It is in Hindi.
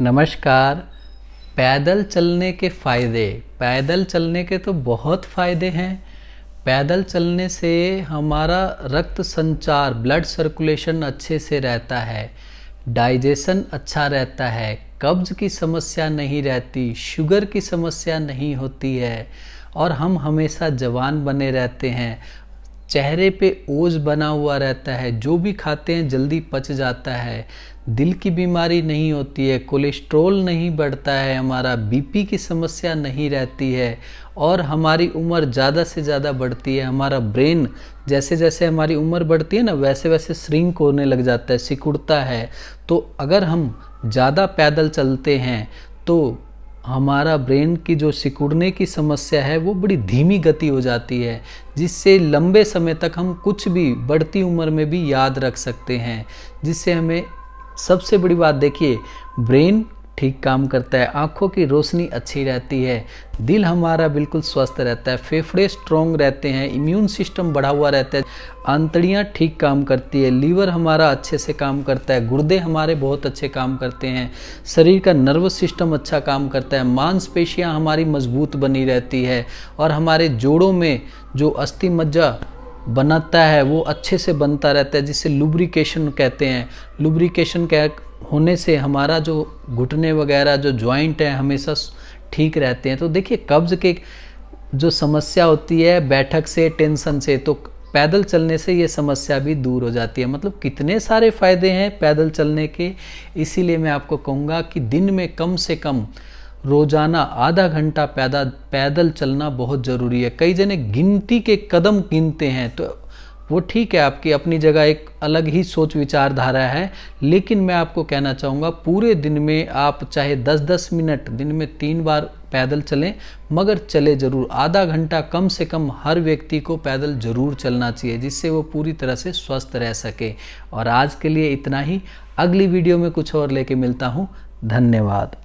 नमस्कार पैदल चलने के फ़ायदे पैदल चलने के तो बहुत फ़ायदे हैं पैदल चलने से हमारा रक्त संचार ब्लड सर्कुलेशन अच्छे से रहता है डाइजेशन अच्छा रहता है कब्ज़ की समस्या नहीं रहती शुगर की समस्या नहीं होती है और हम हमेशा जवान बने रहते हैं चेहरे पे ओज बना हुआ रहता है जो भी खाते हैं जल्दी पच जाता है दिल की बीमारी नहीं होती है कोलेस्ट्रॉल नहीं बढ़ता है हमारा बीपी की समस्या नहीं रहती है और हमारी उम्र ज़्यादा से ज़्यादा बढ़ती है हमारा ब्रेन जैसे जैसे हमारी उम्र बढ़ती है ना वैसे वैसे श्रिंक होने लग जाता है सिकुड़ता है तो अगर हम ज़्यादा पैदल चलते हैं तो हमारा ब्रेन की जो सिकुड़ने की समस्या है वो बड़ी धीमी गति हो जाती है जिससे लंबे समय तक हम कुछ भी बढ़ती उम्र में भी याद रख सकते हैं जिससे हमें सबसे बड़ी बात देखिए ब्रेन ठीक काम करता है आँखों की रोशनी अच्छी रहती है दिल हमारा बिल्कुल स्वस्थ रहता है फेफड़े स्ट्रोंग रहते हैं इम्यून सिस्टम बढ़ा हुआ रहता है आंतड़ियाँ ठीक काम करती है लीवर हमारा अच्छे से काम करता है गुर्दे हमारे बहुत अच्छे काम करते हैं शरीर का नर्वस सिस्टम अच्छा काम करता है मांसपेशियाँ हमारी मजबूत बनी रहती है और हमारे जोड़ों में जो अस्थि मज्जा बनाता है वो अच्छे से बनता रहता है जिसे लुब्रिकेशन कहते हैं लुब्रिकेशन कह होने से हमारा जो घुटने वगैरह जो जॉइंट है हमेशा ठीक रहते हैं तो देखिए कब्ज़ के जो समस्या होती है बैठक से टेंशन से तो पैदल चलने से ये समस्या भी दूर हो जाती है मतलब कितने सारे फ़ायदे हैं पैदल चलने के इसीलिए मैं आपको कहूँगा कि दिन में कम से कम रोज़ाना आधा घंटा पैदा पैदल चलना बहुत ज़रूरी है कई जने गिनती के कदम गिनते हैं तो वो ठीक है आपकी अपनी जगह एक अलग ही सोच विचारधारा है लेकिन मैं आपको कहना चाहूँगा पूरे दिन में आप चाहे 10-10 मिनट दिन में तीन बार पैदल चलें मगर चले ज़रूर आधा घंटा कम से कम हर व्यक्ति को पैदल ज़रूर चलना चाहिए जिससे वो पूरी तरह से स्वस्थ रह सके और आज के लिए इतना ही अगली वीडियो में कुछ और लेके मिलता हूँ धन्यवाद